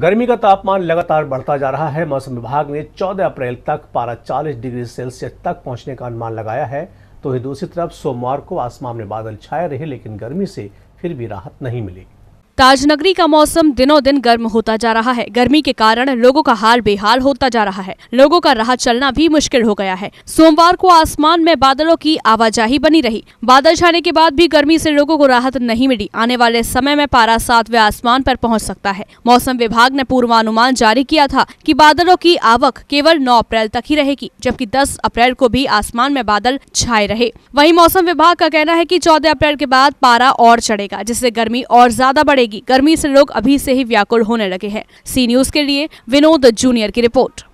गर्मी का तापमान लगातार बढ़ता जा रहा है मौसम विभाग ने 14 अप्रैल तक पारा 40 डिग्री सेल्सियस तक पहुंचने का अनुमान लगाया है तो वही दूसरी तरफ सोमवार को आसमान में बादल छाए रहे लेकिन गर्मी से फिर भी राहत नहीं मिलेगी ताजनगरी का मौसम दिनों दिन गर्म होता जा रहा है गर्मी के कारण लोगों का हाल बेहाल होता जा रहा है लोगों का राह चलना भी मुश्किल हो गया है सोमवार को आसमान में बादलों की आवाजाही बनी रही बादल छाने के बाद भी गर्मी से लोगों को राहत नहीं मिली आने वाले समय में पारा सातवें आसमान पर पहुंच सकता है मौसम विभाग ने पूर्वानुमान जारी किया था कि बादलों की आवक केवल नौ अप्रैल तक ही रहेगी जबकि दस अप्रैल को भी आसमान में बादल छाए रहे वही मौसम विभाग का कहना है की चौदह अप्रैल के बाद पारा और चढ़ेगा जिससे गर्मी और ज्यादा बढ़ेगी बढ़ेगी गर्मी से लोग अभी से ही व्याकुल होने लगे हैं सी न्यूज के लिए विनोद जूनियर की रिपोर्ट